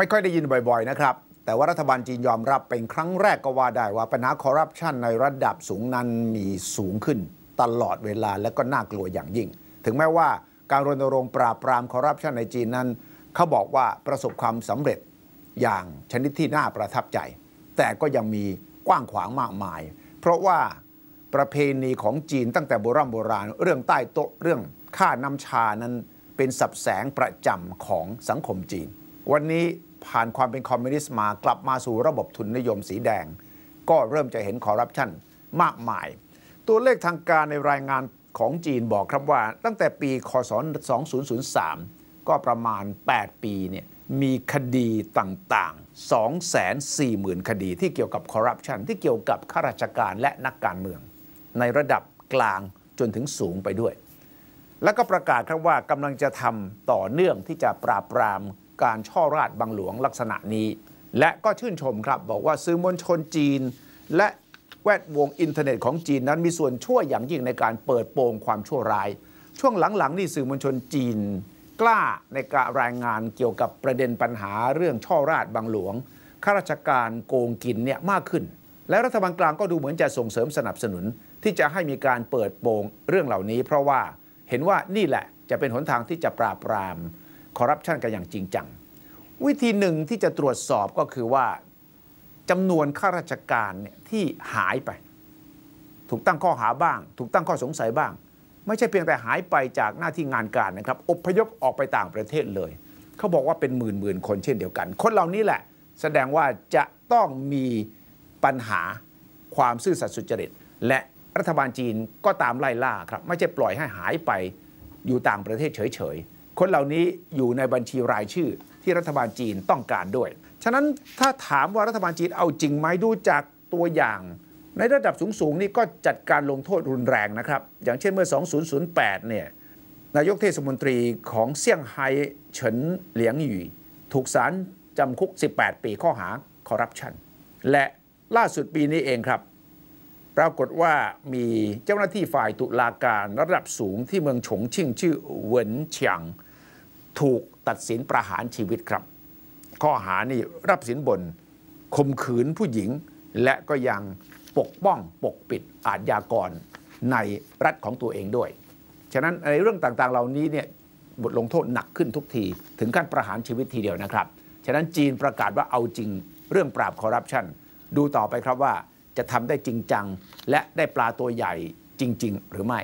ไม่ค่อยได้ยินบ่อยๆนะครับ แต่ว่ารัฐบาลจีนยอมรับเป็นครั้งแรกก็ว่าได้ว่า ปัญหาคอร์รัปชันในระดับสูงนั้นมีสูงขึ้น ตลอดเวลาและก็น่ากลัวอย่างยิ่ง ถึงแม้ว่าการรณรงค์ปราบปรามคอร์รัปชันในจีนนั้น เขาบอกว่าประสบความสำเร็จอย่างชนิดที่น่าประทับใจ แต่ก็ยังมีกว้างขวางมากมาย เพราะว่าประเพณีของจีนตั้งแต่โบราณโบราณเรื่องใต้โต๊ะเรื่องค่าน้ำชานั้นเป็นสับแสงประจำของสังคมจีน วันนี้ผ่านความเป็นคอมมิวนิสต์มากลับมาสู่ระบบทุนนิยมสีแดง ก็เริ่มจะเห็นคอร์รัปชันมากมาย ตัวเลขทางการในรายงานของจีนบอกครับว่า ตั้งแต่ปี คศ 2003 ก็ประมาณ 8 ปีเนี่ยมีคดีต่างๆ 240,000 คดีที่เกี่ยวกับคอร์รัปชันที่เกี่ยวกับข้าราชการและนักการเมือง ในระดับกลางจนถึงสูงไปด้วย แล้วก็ประกาศครับว่ากำลังจะทำต่อเนื่องที่จะปราบปรามการช่อราชบังหลวงลักษณะนี้ และก็ชื่นชมครับ บอกว่าสื่อมวลชนจีน และแวดวงอินเทอร์เน็ตของจีนนั้นมีส่วนช่วยอย่างยิ่งในการเปิดโปงความชั่วร้าย ช่วงหลังๆ นี่สื่อมวลชนจีน กล้าในการรายงานเกี่ยวกับประเด็นปัญหาเรื่องช่อราชบังหลวง ข้าราชการโกงกินเนี่ยมากขึ้น และรัฐบาลกลางก็ดูเหมือนจะส่งเสริมสนับสนุนที่จะให้มีการเปิดโปงเรื่องเหล่านี้ เพราะว่าเห็นว่านี่แหละจะเป็นหนทางที่จะปราบปรามคอร์รัปชันกันอย่างจริงจัง วิธีหนึ่งที่จะตรวจสอบก็คือว่าจำนวนข้าราชการเนี่ยที่หายไป ถูกตั้งข้อหาบ้าง ถูกตั้งข้อสงสัยบ้าง ไม่ใช่เพียงแต่หายไปจากหน้าที่งานการนะครับอพยพออกไปต่างประเทศเลยเขาบอกว่าเป็นหมื่นหมื่นคนเช่นเดียวกัน คนเหล่านี้แหละ แสดงว่าจะต้องมีปัญหาความซื่อสัตย์สุจริตและรัฐบาลจีนก็ตามไล่ล่าครับไม่ใช่ปล่อยให้หายไปอยู่ต่างประเทศเฉยๆคนเหล่านี้อยู่ในบัญชีรายชื่อที่รัฐบาลจีนต้องการด้วย ฉะนั้นถ้าถามว่ารัฐบาลจีนเอาจริงไหมดูจากตัวอย่าง ในระดับสูง ๆ นี่ก็จัดการลงโทษรุนแรงนะครับ อย่างเช่นเมื่อ 2008 เนี่ยนายกเทศมนตรีของเซี่ยงไฮ้เฉินเหลียงหยู่ ถูกศาลจำคุก 18 ปีข้อหาคอรรัปชัน และล่าสุดปีนี้เองครับ ปรากฏว่ามีเจ้าหน้าที่ฝ่ายตุลาการระดับสูงที่เมืองฉงชิ่งชื่อเหวินเฉียงถูกตัดสินประหารชีวิตครับ ข้อหานี่รับสินบนข่มขืนผู้หญิง และก็ยังปกป้องปกปิดอาญากร ในรัฐของตัวเองด้วย ฉะนั้นในเรื่องต่างๆ เหล่านี้เนี่ยบทลงโทษหนักขึ้นทุกที ถึงขั้นประหารชีวิตทีเดียวนะครับ ฉะนั้นจีนประกาศว่าเอาจริง เรื่องปราบคอร์รัปชันดูต่อไปครับว่าจะทำได้จริงจังและได้ปลาตัวใหญ่จริงๆ หรือไม่